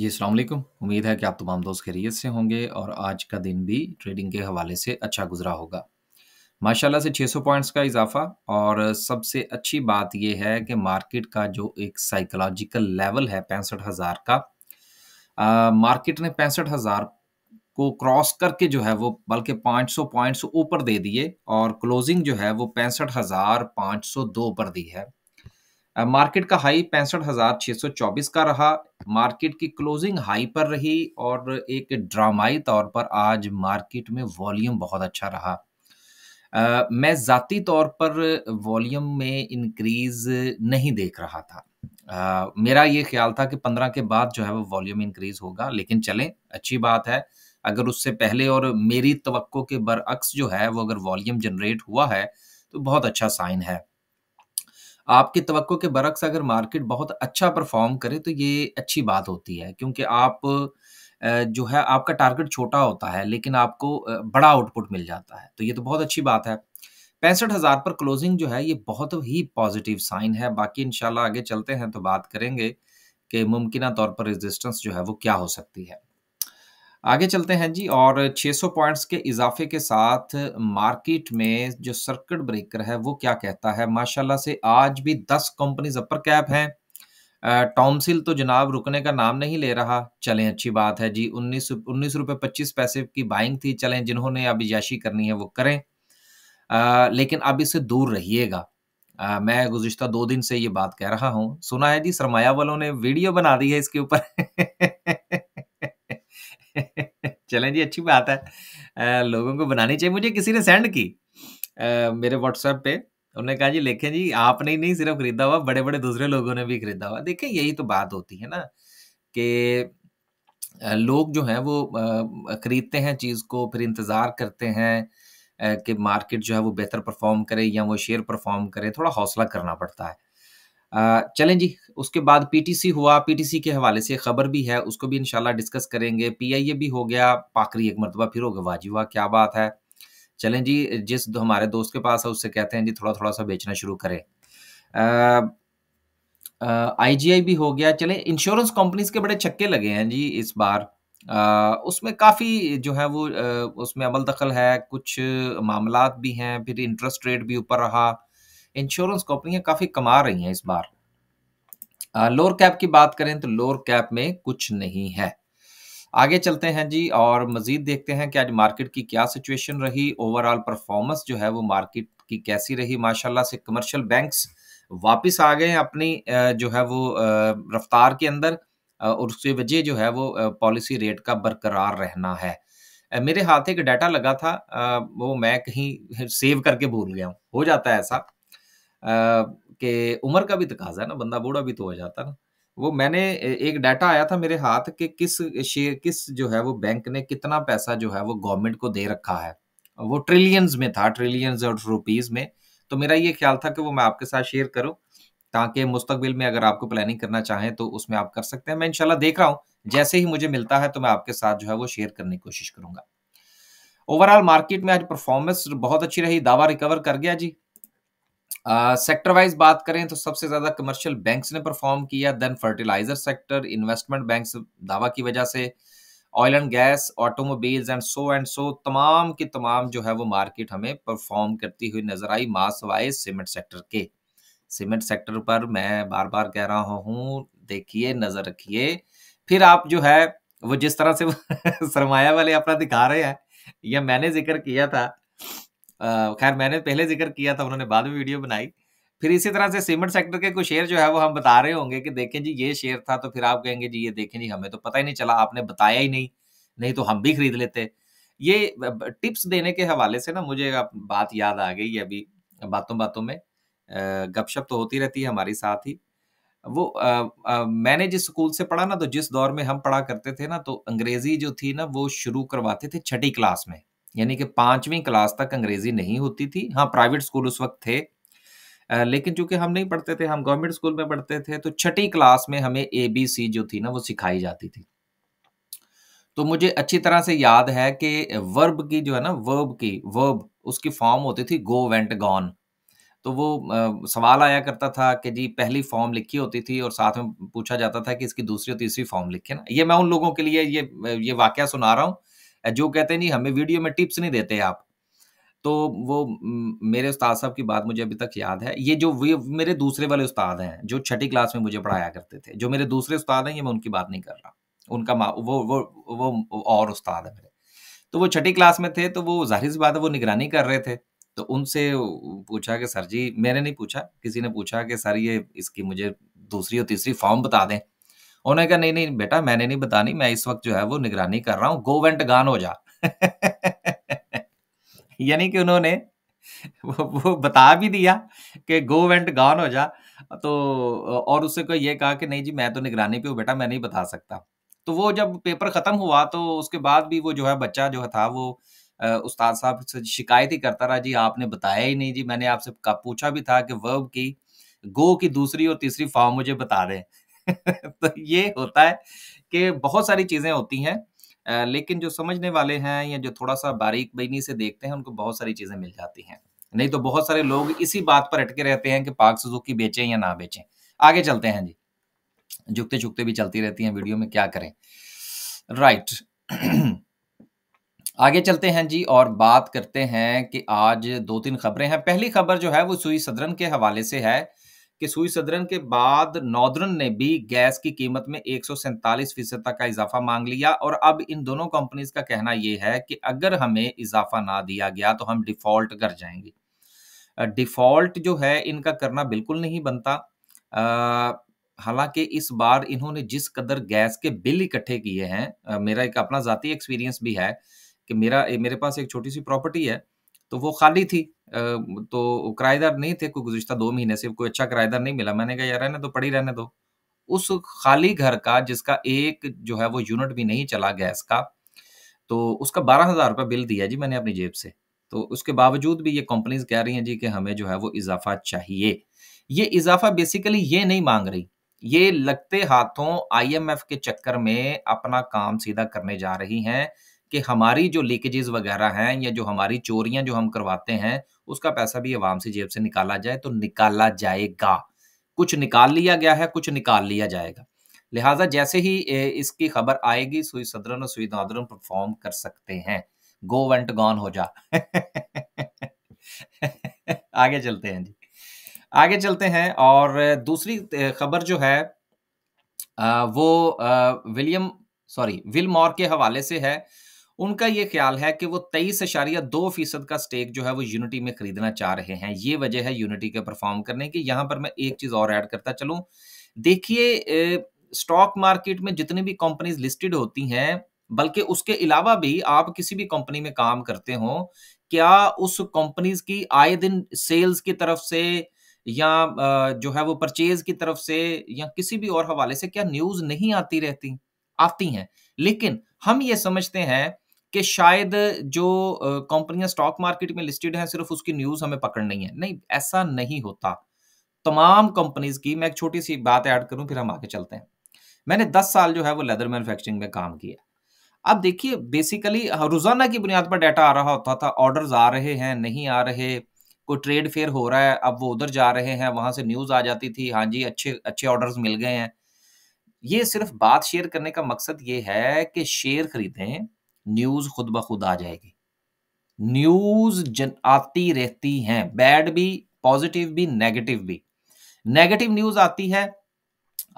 जी अलैक्म उम्मीद है कि आप तमाम दोस्त खैरियत से होंगे और आज का दिन भी ट्रेडिंग के हवाले से अच्छा गुजरा होगा माशाल्लाह से 600 पॉइंट्स का इजाफा और सबसे अच्छी बात यह है कि मार्केट का जो एक साइकोलॉजिकल लेवल है पैंसठ हज़ार का आ, मार्केट ने पैंसठ हज़ार को क्रॉस करके जो है वो बल्कि 500 पॉइंट्स ऊपर दे दिए और क्लोजिंग जो है वो पैंसठ हज़ार पर दी है मार्केट का हाई पैंसठ हजार छह सौ चौबीस का रहा मार्केट की क्लोजिंग हाई पर रही और एक ड्रामाई तौर पर आज मार्केट में वॉल्यूम बहुत अच्छा रहा आ, मैं ज़ाती तौर पर वॉल्यूम में इंक्रीज नहीं देख रहा था आ, मेरा ये ख्याल था कि पंद्रह के बाद जो है वो वॉल्यूम इंक्रीज होगा लेकिन चलें अच्छी बात है अगर उससे पहले और मेरी तो के बरअक्स जो है वो अगर वॉल्यूम जनरेट हुआ है तो बहुत अच्छा साइन है आपकी तो के बरक्स अगर मार्केट बहुत अच्छा परफॉर्म करे तो ये अच्छी बात होती है क्योंकि आप जो है आपका टारगेट छोटा होता है लेकिन आपको बड़ा आउटपुट मिल जाता है तो ये तो बहुत अच्छी बात है पैंसठ हज़ार पर क्लोजिंग जो है ये बहुत ही पॉजिटिव साइन है बाकी इंशाल्लाह आगे चलते हैं तो बात करेंगे कि मुमकिन तौर पर रेजिस्टेंस जो है वो क्या हो सकती है आगे चलते हैं जी और 600 पॉइंट्स के इजाफे के साथ मार्केट में जो सर्किट ब्रेकर है वो क्या कहता है माशाल्लाह से आज भी 10 कंपनीज अपर कैप हैं टॉमसिल तो जनाब रुकने का नाम नहीं ले रहा चलें अच्छी बात है जी उन्नीस उन्नीस रुपये पच्चीस पैसे की बाइंग थी चलें जिन्होंने अभी याशी करनी है वो करें आ, लेकिन अब इससे दूर रहिएगा मैं गुजश्ता दो दिन से ये बात कह रहा हूँ सुना है जी सरमाया वालों ने वीडियो बना दी है इसके ऊपर चलें जी अच्छी बात है लोगों को बनानी चाहिए मुझे किसी ने सेंड की मेरे व्हाट्सएप पे उन्होंने कहा जी लेखे जी आपने ही नहीं सिर्फ खरीदा हुआ बड़े बड़े दूसरे लोगों ने भी खरीदा हुआ देखें यही तो बात होती है ना कि लोग जो हैं वो खरीदते हैं चीज़ को फिर इंतज़ार करते हैं कि मार्केट जो है वो बेहतर परफॉर्म करे या वो शेयर परफॉर्म करे थोड़ा हौसला करना पड़ता है चलें जी उसके बाद पीटीसी हुआ पीटीसी के हवाले से खबर भी है उसको भी इंशाल्लाह डिस्कस करेंगे पीआईए भी हो गया पाकरी एक मरतबा फिर होगा वाजी हुआ क्या बात है चलें जी जिस दो हमारे दोस्त के पास है उससे कहते हैं जी थोड़ा थोड़ा सा बेचना शुरू करें आईजीआई भी हो गया चलें इंश्योरेंस कंपनीज के बड़े छक्के लगे हैं जी इस बार आ, उसमें काफ़ी जो है वो आ, उसमें अमल दखल है कुछ मामला भी हैं फिर इंटरेस्ट रेट भी ऊपर रहा इंश्योरेंस कंपनियां काफ़ी कमा रही हैं इस बार लोअर कैप की बात करें तो लोअर कैप में कुछ नहीं है आगे चलते हैं जी और मजीद देखते हैं कि आज मार्केट की क्या सिचुएशन रही ओवरऑल परफॉर्मेंस जो है वो मार्केट की कैसी रही माशाल्लाह से कमर्शियल बैंक्स वापस आ गए अपनी जो है वो रफ्तार के अंदर और उसकी वजह जो है वो पॉलिसी रेट का बरकरार रहना है मेरे हाथ एक डाटा लगा था वो मैं कहीं सेव करके भूल गया हूँ हो जाता है ऐसा कि उम्र का भी तकाजा है ना बंदा बूढ़ा भी तो हो जाता ना वो मैंने एक डाटा आया था मेरे हाथ के किस शेयर किस जो है वो बैंक ने कितना पैसा जो है वो गवर्नमेंट को दे रखा है वो ट्रिलियंस में था ट्रिलियंस और रुपीज में तो मेरा ये ख्याल था कि वो मैं आपके साथ शेयर करूं ताकि मुस्तबिल में अगर आपको प्लानिंग करना चाहें तो उसमें आप कर सकते हैं मैं इनशाला देख रहा हूँ जैसे ही मुझे मिलता है तो मैं आपके साथ जो है वो शेयर करने की कोशिश करूंगा ओवरऑल मार्केट में आज परफॉर्मेंस बहुत अच्छी रही दावा रिकवर कर गया जी सेक्टर वाइज बात करें तो सबसे ज्यादा कमर्शियल बैंक्स ने परफॉर्म किया then fertiliser sector investment banks दावा की वजह से oil and gas automobiles and so and so तमाम की तमाम जो है वो मार्केट हमें परफॉर्म करती हुई नजर आई मास वाइज सीमेंट सेक्टर के सीमेंट सेक्टर पर मैं बार बार कह रहा हूँ देखिए नजर रखिए फिर आप जो है वो जिस तरह से सरमाया वाले अपना दिखा रहे हैं यह मैंने जिक्र किया था खैर मैंने पहले जिक्र किया था उन्होंने बाद में वीडियो बनाई फिर इसी तरह से सीमेंट सेक्टर के कुछ शेयर जो है वो हम बता रहे होंगे कि देखें जी ये शेयर था तो फिर आप कहेंगे जी ये देखें जी हमें तो पता ही नहीं चला आपने बताया ही नहीं नहीं तो हम भी खरीद लेते ये टिप्स देने के हवाले से ना मुझे बात याद आ गई अभी बातों बातों में गपशप तो होती रहती है हमारे साथ ही वो आ, आ, मैंने जिस स्कूल से पढ़ा ना तो जिस दौर में हम पढ़ा करते थे ना तो अंग्रेजी जो थी ना वो शुरू करवाते थे छठी क्लास में यानी कि पांचवी क्लास तक अंग्रेजी नहीं होती थी हाँ प्राइवेट स्कूल उस वक्त थे लेकिन चूंकि हम नहीं पढ़ते थे हम गवर्नमेंट स्कूल में पढ़ते थे तो छठी क्लास में हमें ए बी सी जो थी ना वो सिखाई जाती थी तो मुझे अच्छी तरह से याद है कि वर्ब की जो है ना वर्ब की वर्ब उसकी फॉर्म होती थी गो वेंट गॉन तो वो आ, सवाल आया करता था कि जी पहली फॉर्म लिखी होती थी और साथ में पूछा जाता था कि इसकी दूसरी और तीसरी फॉर्म लिखे ना ये मैं उन लोगों के लिए ये ये वाक्य सुना रहा हूँ जो कहते नहीं हमें वीडियो में टिप्स नहीं देते आप तो वो मेरे उस्ताद साहब की बात मुझे अभी तक याद है ये जो मेरे दूसरे वाले उस्ताद हैं जो छठी क्लास में मुझे पढ़ाया करते थे जो मेरे दूसरे उस्ताद हैं ये मैं उनकी बात नहीं कर रहा उनका वो वो वो और उस्ताद है मेरे तो वो छठी क्लास में थे तो वो जाहिर सी बात है वो निगरानी कर रहे थे तो उनसे पूछा कि सर जी मैंने नहीं पूछा किसी ने पूछा कि सर ये इसकी मुझे दूसरी और तीसरी फॉर्म बता दें उन्होंने कहा नहीं नहीं बेटा मैंने नहीं बतानी मैं इस वक्त जो है वो निगरानी कर रहा हूँ गोवेंट गान हो जा यानी कि उन्होंने वो, वो बता भी दिया कि गोवेंट गान हो जा तो और उससे को ये कहा कि नहीं जी मैं तो निगरानी पे हूँ बेटा मैं नहीं बता सकता तो वो जब पेपर ख़त्म हुआ तो उसके बाद भी वो जो है बच्चा जो था वो उस्ताद साहब से शिकायत ही करता रहा जी आपने बताया ही नहीं जी मैंने आपसे पूछा भी था कि वर्ब की गो की दूसरी और तीसरी फॉर्म मुझे बता दें तो ये होता है कि बहुत सारी चीजें होती हैं लेकिन जो समझने वाले हैं या जो थोड़ा सा बारीक बहनी से देखते हैं उनको बहुत सारी चीजें मिल जाती हैं नहीं तो बहुत सारे लोग इसी बात पर अटके रहते हैं कि पाक सुजुकी बेचें या ना बेचें आगे चलते हैं जी झुकते झुकते भी चलती रहती हैं वीडियो में क्या करें राइट आगे चलते हैं जी और बात करते हैं कि आज दो तीन खबरें हैं पहली खबर जो है वो सुई सदरन के हवाले से है कि सुई सदरन के बाद नॉर्दर्न ने भी गैस की कीमत में एक फीसद तक का इजाफा मांग लिया और अब इन दोनों कंपनीज का कहना यह है कि अगर हमें इजाफा ना दिया गया तो हम डिफॉल्ट कर जाएंगे डिफॉल्ट जो है इनका करना बिल्कुल नहीं बनता हालांकि इस बार इन्होंने जिस कदर गैस के बिल इकट्ठे किए हैं मेरा एक अपना ज़ाती एक्सपीरियंस भी है कि मेरा मेरे पास एक छोटी सी प्रॉपर्टी है तो वो खाली थी तो किराएदार नहीं थे कोई गुजशत दो महीने से कोई अच्छा किराएदार नहीं मिला मैंने कहा यार रहने दो पड़ी रहने दो उस खाली घर का जिसका एक जो है वो यूनिट भी नहीं चला गैस का तो उसका बारह हजार रुपये बिल दिया जी मैंने अपनी जेब से तो उसके बावजूद भी ये कंपनीज कह रही हैं जी कि हमें जो है वो इजाफा चाहिए ये इजाफा बेसिकली ये नहीं मांग रही ये लगते हाथों आईएमएफ के चक्कर में अपना काम सीधा करने जा रही हैं कि हमारी जो लीकेजेस वगैरह हैं या जो हमारी चोरियां जो हम करवाते हैं उसका पैसा भी आवाम से जेब से निकाला जाए तो निकाला जाएगा कुछ निकाल लिया गया है कुछ निकाल लिया जाएगा लिहाजा जैसे ही इसकी खबर आएगी सुई सदरन और सुई नादरन परफॉर्म कर सकते हैं गो वेंट गॉन हो जा आगे चलते हैं जी आगे चलते हैं और दूसरी खबर जो है वो विलियम सॉरी विल मॉर के हवाले से है उनका ये ख्याल है कि वो तेईस अशारिया दो फीसद का स्टेक जो है वो यूनिटी में खरीदना चाह रहे हैं ये वजह है यूनिटी के परफॉर्म करने की यहाँ पर मैं एक चीज़ और ऐड करता चलूँ देखिए स्टॉक मार्केट में जितनी भी कंपनीज लिस्टेड होती हैं बल्कि उसके अलावा भी आप किसी भी कंपनी में काम करते हो क्या उस कंपनीज की आए दिन सेल्स की तरफ से या जो है वो परचेज की तरफ से या किसी भी और हवाले से क्या न्यूज नहीं आती रहती आती हैं लेकिन हम ये समझते हैं कि शायद जो कंपनियां स्टॉक मार्केट में लिस्टेड हैं सिर्फ उसकी न्यूज हमें पकड़नी है नहीं ऐसा नहीं होता तमाम कंपनीज की मैं एक छोटी सी बात ऐड करूं फिर हम आगे चलते हैं मैंने 10 साल जो है वो लेदर मैन्युफैक्चरिंग में काम किया अब देखिए बेसिकली रोजाना की बुनियाद पर डाटा आ रहा होता था ऑर्डर्स आ रहे हैं नहीं आ रहे कोई ट्रेड फेयर हो रहा है अब वो उधर जा रहे हैं वहां से न्यूज आ जाती थी हाँ जी अच्छे अच्छे ऑर्डर्स मिल गए हैं ये सिर्फ बात शेयर करने का मकसद ये है कि शेयर खरीदें न्यूज खुद ब खुद आ जाएगी न्यूज जन आती रहती हैं बैड भी पॉजिटिव भी नेगेटिव भी नेगेटिव न्यूज आती है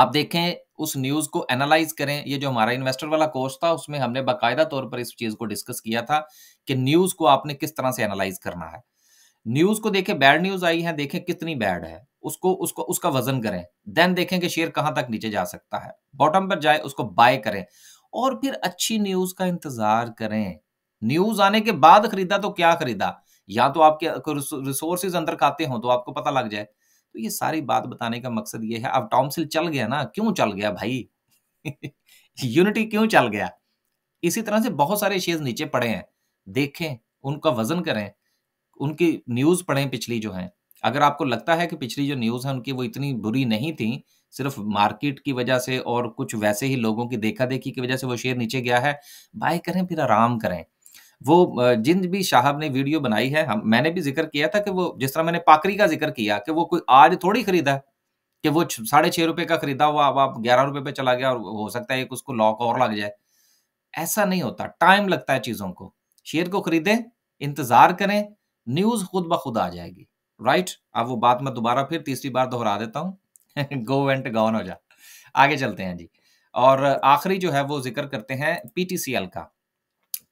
आप देखें उस न्यूज को एनालाइज करें ये जो हमारा इन्वेस्टर वाला कोर्स था उसमें हमने बाकायदा तौर पर इस चीज को डिस्कस किया था कि न्यूज को आपने किस तरह से एनालाइज करना है न्यूज को देखें बैड न्यूज आई है देखें कितनी बैड है उसको उसको उसका वजन करें देन देखें कि शेयर कहां तक नीचे जा सकता है बॉटम पर जाए उसको बाय करें और फिर अच्छी न्यूज का इंतजार करें न्यूज आने के बाद खरीदा तो क्या खरीदा या तो आपके रिसोर्सेज अंदर खाते हो तो आपको पता लग जाए तो ये सारी बात बताने का मकसद ये है अब टॉमसिल चल गया ना क्यों चल गया भाई यूनिटी क्यों चल गया इसी तरह से बहुत सारे शेयर नीचे पड़े हैं देखें उनका वजन करें उनकी न्यूज पढ़ें पिछली जो है अगर आपको लगता है कि पिछली जो न्यूज है उनकी वो इतनी बुरी नहीं थी सिर्फ मार्केट की वजह से और कुछ वैसे ही लोगों की देखा देखी की वजह से वो शेयर नीचे गया है बाय करें फिर आराम करें वो जिन भी साहब ने वीडियो बनाई है हम मैंने भी जिक्र किया था कि वो जिस तरह मैंने पाकरी का जिक्र किया कि वो कोई आज थोड़ी खरीदा कि वो साढ़े छः रुपये का खरीदा हुआ अब आप ग्यारह रुपये पे चला गया और हो सकता है कि उसको लॉक और लग जाए ऐसा नहीं होता टाइम लगता है चीज़ों को शेयर को खरीदें इंतज़ार करें न्यूज़ खुद ब खुद आ जाएगी राइट अब वो बात मैं दोबारा फिर तीसरी बार दोहरा देता हूँ गो एंड गॉन हो जा आगे चलते हैं जी और आखिरी जो है वो जिक्र करते हैं पीटीसीएल का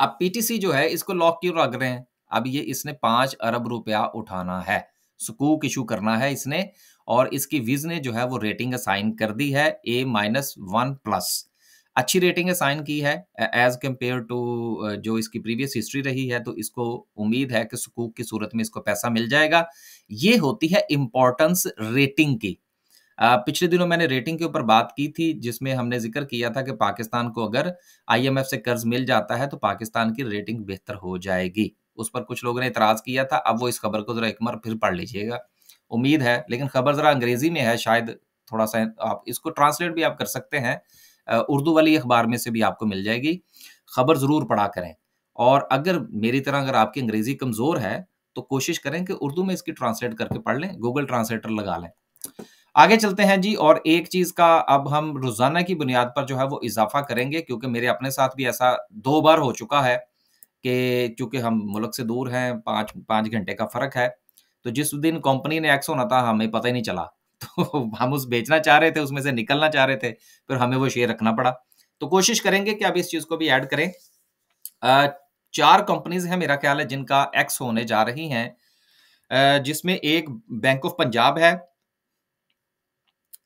अब पीटीसी जो है इसको लॉक क्यों लग रहे हैं अब ये इसने पांच अरब रुपया उठाना है सुकूक इशू करना है इसने और इसकी विज ने जो है वो रेटिंग असाइन कर दी है ए माइनस वन प्लस अच्छी रेटिंग असाइन की है एज कंपेयर टू जो इसकी प्रीवियस हिस्ट्री रही है तो इसको उम्मीद है कि सुकूक की सूरत में इसको पैसा मिल जाएगा ये होती है इंपॉर्टेंस रेटिंग की पिछले दिनों मैंने रेटिंग के ऊपर बात की थी जिसमें हमने जिक्र किया था कि पाकिस्तान को अगर आईएमएफ से कर्ज मिल जाता है तो पाकिस्तान की रेटिंग बेहतर हो जाएगी उस पर कुछ लोगों ने इतराज किया था अब वो इस खबर को जरा एक बार फिर पढ़ लीजिएगा उम्मीद है लेकिन खबर जरा अंग्रेजी में है शायद थोड़ा सा आप इसको ट्रांसलेट भी आप कर सकते हैं उर्दू वाली अखबार में से भी आपको मिल जाएगी खबर जरूर पढ़ा करें और अगर मेरी तरह अगर आपकी अंग्रेजी कमजोर है तो कोशिश करें कि उर्दू में इसकी ट्रांसलेट करके पढ़ लें गूगल ट्रांसलेटर लगा लें आगे चलते हैं जी और एक चीज का अब हम रोजाना की बुनियाद पर जो है वो इजाफा करेंगे क्योंकि मेरे अपने साथ भी ऐसा दो बार हो चुका है कि चूंकि हम मुल्क से दूर हैं पाँच पाँच घंटे का फर्क है तो जिस दिन कंपनी ने एक्स होना था हमें पता ही नहीं चला तो हम उस बेचना चाह रहे थे उसमें से निकलना चाह रहे थे फिर हमें वो शेयर रखना पड़ा तो कोशिश करेंगे कि अब इस चीज़ को भी ऐड करें चार कंपनीज हैं मेरा ख्याल है जिनका एक्स होने जा रही हैं जिसमें एक बैंक ऑफ पंजाब है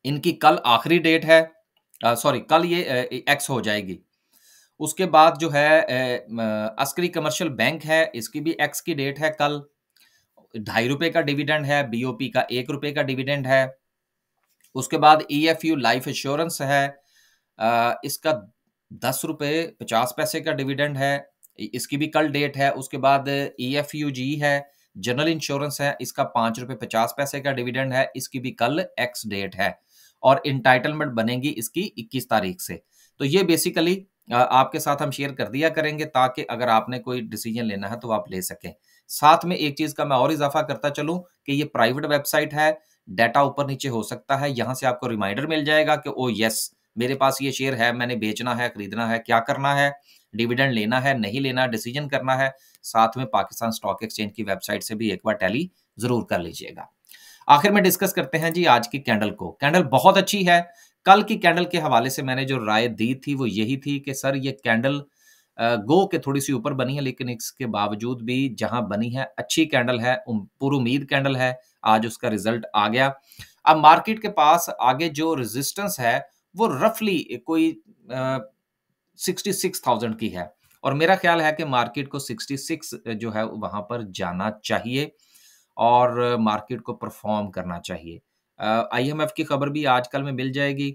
इनकी कल आखिरी डेट है सॉरी कल ये एक्स हो जाएगी उसके बाद जो है अस्करी कमर्शियल बैंक है इसकी भी एक्स की डेट है कल ढाई रुपए का डिविडेंड है बीओपी का एक रुपए का डिविडेंड है उसके बाद EFU e life e insurance है इसका दस रुपये पचास पैसे का डिविडेंड है इसकी भी कल डेट है उसके बाद ई है जनरल इंश्योरेंस है इसका पाँच रुपये पचास पैसे का डिविडेंड है इसकी भी कल एक्स डेट है और इंटाइटलमेंट बनेगी इसकी 21 तारीख से तो ये बेसिकली आपके साथ हम शेयर कर दिया करेंगे ताकि अगर आपने कोई डिसीजन लेना है तो आप ले सकें साथ में एक चीज का मैं और इजाफा करता चलूं कि ये प्राइवेट वेबसाइट है डाटा ऊपर नीचे हो सकता है यहाँ से आपको रिमाइंडर मिल जाएगा कि ओ यस मेरे पास ये शेयर है मैंने बेचना है खरीदना है क्या करना है डिविडेंड लेना है नहीं लेना डिसीजन करना है साथ में पाकिस्तान स्टॉक एक्सचेंज की वेबसाइट से भी एक बार टैली जरूर कर लीजिएगा आखिर में डिस्कस करते हैं जी आज की कैंडल को कैंडल बहुत अच्छी है कल की कैंडल के हवाले से मैंने जो राय दी थी वो यही थी कि सर ये कैंडल गो के थोड़ी सी ऊपर बनी है लेकिन इसके बावजूद भी जहां बनी है अच्छी कैंडल है पूरी उम्मीद कैंडल है आज उसका रिजल्ट आ गया अब मार्केट के पास आगे जो रेजिस्टेंस है वो रफली कोई सिक्सटी सिक्स थाउजेंड की है और मेरा ख्याल है कि मार्केट को सिक्सटी सिक्स जो है वहां पर जाना चाहिए और मार्केट को परफॉर्म करना चाहिए आईएमएफ की खबर भी आजकल में मिल जाएगी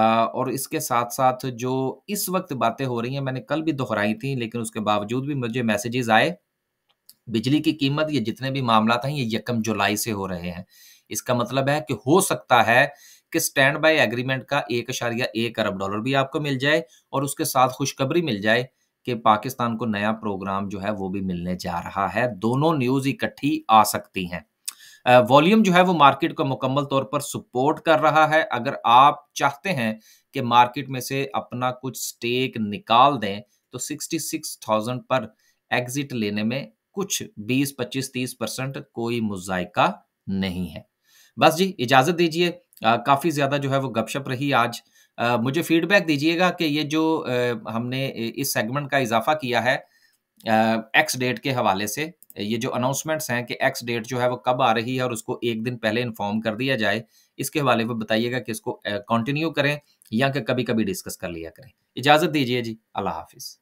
और इसके साथ साथ जो इस वक्त बातें हो रही हैं मैंने कल भी दोहराई थी लेकिन उसके बावजूद भी मुझे मैसेजेस आए बिजली की कीमत ये जितने भी मामला था ये यकम जुलाई से हो रहे हैं इसका मतलब है कि हो सकता है कि स्टैंड बाय एग्रीमेंट का एक अशारिया एक अरब डॉलर भी आपको मिल जाए और उसके साथ खुशखबरी मिल जाए कि पाकिस्तान को नया प्रोग्राम जो है वो भी मिलने जा रहा है दोनों न्यूज़ इकट्ठी आ सकती हैं वॉल्यूम जो है वो मार्केट को मुकम्मल तौर पर सपोर्ट कर रहा है अगर आप चाहते हैं कि मार्केट में से अपना कुछ स्टेक निकाल दें तो 66,000 पर एग्जिट लेने में कुछ 20, 25, 30 परसेंट कोई मुजायका नहीं है बस जी इजाज़त दीजिए काफ़ी ज़्यादा जो है वो गपशप रही आज मुझे फीडबैक दीजिएगा कि ये जो हमने इस सेगमेंट का इजाफा किया है एक्स डेट के हवाले से ये जो अनाउंसमेंट्स हैं कि एक्स डेट जो है वो कब आ रही है और उसको एक दिन पहले इन्फॉर्म कर दिया जाए इसके हवाले में बताइएगा कि इसको कंटिन्यू करें या कि कभी कभी डिस्कस कर लिया करें इजाज़त दीजिए जी अल्लाह हाफिज़